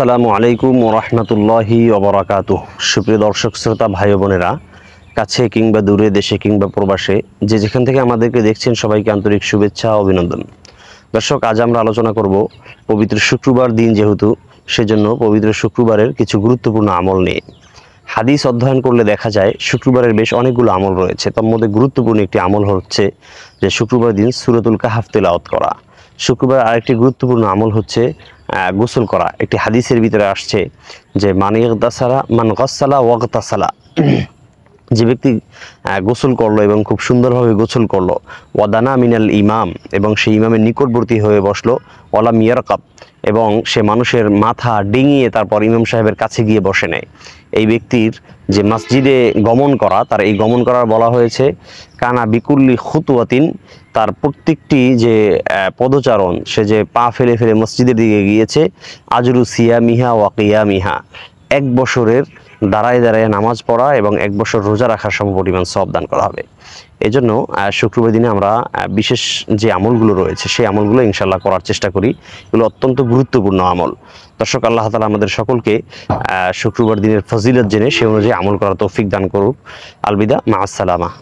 আসসালামু আলাইকুম রহমতুল্লাহি অবরাকাত সুপ্রিয় দর্শক শ্রোতা ভাই বোনেরা কাছে কিংবা দূরে দেশে কিংবা প্রবাসে যে যেখান থেকে আমাদেরকে দেখছেন সবাইকে আন্তরিক শুভেচ্ছা অভিনন্দন দর্শক আজ আমরা আলোচনা করব পবিত্র শুক্রবার দিন যেহেতু সেজন্য পবিত্র শুক্রবারের কিছু গুরুত্বপূর্ণ আমল নিয়ে হাদিস অধ্যয়ন করলে দেখা যায় শুক্রবারের বেশ অনেকগুলো আমল রয়েছে তার মধ্যে গুরুত্বপূর্ণ একটি আমল হচ্ছে যে শুক্রবার দিন সুরতুল কাহাফতে লাওত করা শুক্রবার আরেকটি গুরুত্বপূর্ণ আমল হচ্ছে গোসল করা একটি হাদিসের ভিতরে আসছে যে মানিক দাসারা ওয়াকতাসালা যে ব্যক্তি গোসল করলো এবং খুব সুন্দরভাবে গোসল করলো ওয়াদানা মিনাল ইমাম এবং সেই ইমামের নিকটবর্তী হয়ে বসলো ওলা মিয়ারকাপ এবং সে মানুষের মাথা ডিঙিয়ে তারপর ইমাম সাহেবের কাছে গিয়ে বসে নেয় এই ব্যক্তির যে মসজিদে গমন করা তার এই গমন করার বলা হয়েছে কানা বিকুল্লি খুতুয়াতিন তার প্রত্যেকটি যে পদচারণ সে যে পা ফেলে ফেলে মসজিদের দিকে গিয়েছে আজরু সিয়া মিহা ওয়াকিয়া মিহা এক বছরের দাঁড়ায় দাঁড়ায় নামাজ পড়া এবং এক বছর রোজা রাখার সম পরিমাণ সব দান করা হবে এই জন্য শুক্রবার দিনে আমরা বিশেষ যে আমলগুলো রয়েছে সেই আমলগুলো ইনশাল্লাহ করার চেষ্টা করি এগুলো অত্যন্ত গুরুত্বপূর্ণ আমল দর্শক আল্লাহ তালা আমাদের সকলকে শুক্রবার দিনের ফজিলত জেনে সে অনুযায়ী আমল করার তৌফিক দান করুক আলবিদা মা আসসালামা